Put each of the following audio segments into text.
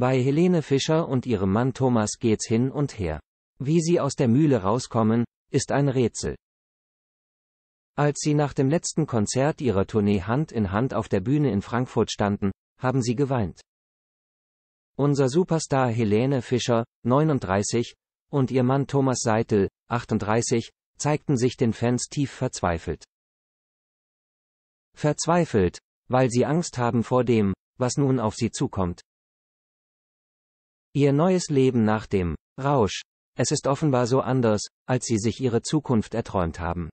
Bei Helene Fischer und ihrem Mann Thomas geht's hin und her. Wie sie aus der Mühle rauskommen, ist ein Rätsel. Als sie nach dem letzten Konzert ihrer Tournee Hand in Hand auf der Bühne in Frankfurt standen, haben sie geweint. Unser Superstar Helene Fischer, 39, und ihr Mann Thomas Seitel, 38, zeigten sich den Fans tief verzweifelt. Verzweifelt, weil sie Angst haben vor dem, was nun auf sie zukommt. Ihr neues Leben nach dem Rausch. Es ist offenbar so anders, als sie sich ihre Zukunft erträumt haben.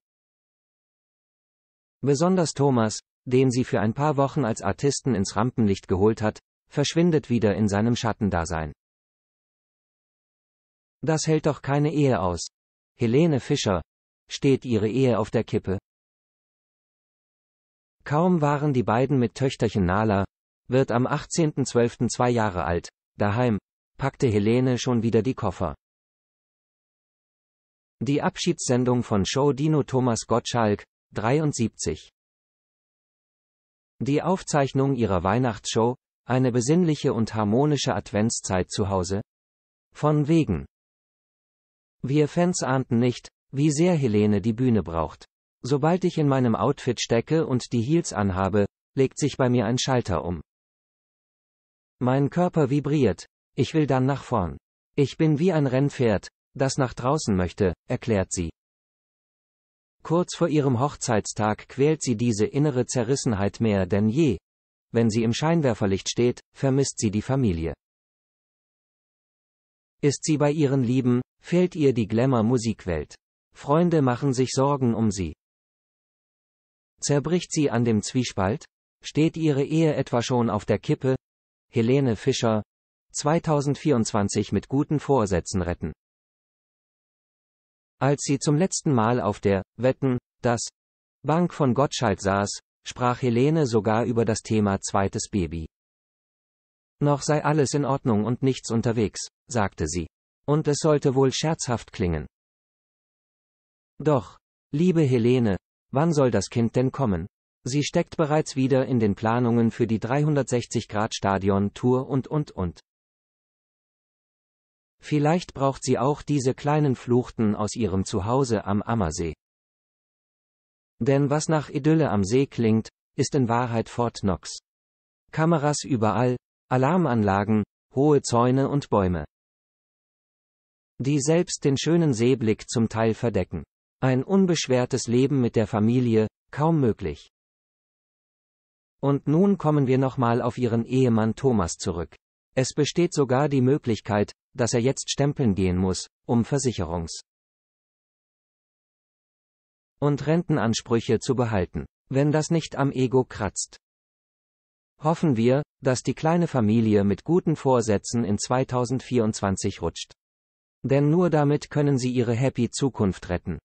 Besonders Thomas, den sie für ein paar Wochen als Artisten ins Rampenlicht geholt hat, verschwindet wieder in seinem Schattendasein. Das hält doch keine Ehe aus. Helene Fischer. Steht ihre Ehe auf der Kippe? Kaum waren die beiden mit Töchterchen Nala, wird am 18.12. zwei Jahre alt, daheim, packte Helene schon wieder die Koffer. Die Abschiedssendung von Show Dino Thomas Gottschalk, 73. Die Aufzeichnung ihrer Weihnachtsshow, eine besinnliche und harmonische Adventszeit zu Hause? Von wegen. Wir Fans ahnten nicht, wie sehr Helene die Bühne braucht. Sobald ich in meinem Outfit stecke und die Heels anhabe, legt sich bei mir ein Schalter um. Mein Körper vibriert, ich will dann nach vorn. Ich bin wie ein Rennpferd, das nach draußen möchte, erklärt sie. Kurz vor ihrem Hochzeitstag quält sie diese innere Zerrissenheit mehr denn je. Wenn sie im Scheinwerferlicht steht, vermisst sie die Familie. Ist sie bei ihren Lieben, fehlt ihr die Glamour-Musikwelt. Freunde machen sich Sorgen um sie. Zerbricht sie an dem Zwiespalt? Steht ihre Ehe etwa schon auf der Kippe? Helene Fischer, 2024 mit guten Vorsätzen retten. Als sie zum letzten Mal auf der Wetten, das Bank von Gottschalk saß, sprach Helene sogar über das Thema zweites Baby. Noch sei alles in Ordnung und nichts unterwegs, sagte sie. Und es sollte wohl scherzhaft klingen. Doch, liebe Helene, wann soll das Kind denn kommen? Sie steckt bereits wieder in den Planungen für die 360-Grad-Stadion-Tour und und und. Vielleicht braucht sie auch diese kleinen Fluchten aus ihrem Zuhause am Ammersee. Denn was nach Idylle am See klingt, ist in Wahrheit Fort Knox. Kameras überall, Alarmanlagen, hohe Zäune und Bäume. Die selbst den schönen Seeblick zum Teil verdecken. Ein unbeschwertes Leben mit der Familie, kaum möglich. Und nun kommen wir nochmal auf ihren Ehemann Thomas zurück. Es besteht sogar die Möglichkeit, dass er jetzt stempeln gehen muss, um Versicherungs- und Rentenansprüche zu behalten. Wenn das nicht am Ego kratzt. Hoffen wir, dass die kleine Familie mit guten Vorsätzen in 2024 rutscht. Denn nur damit können sie ihre happy Zukunft retten.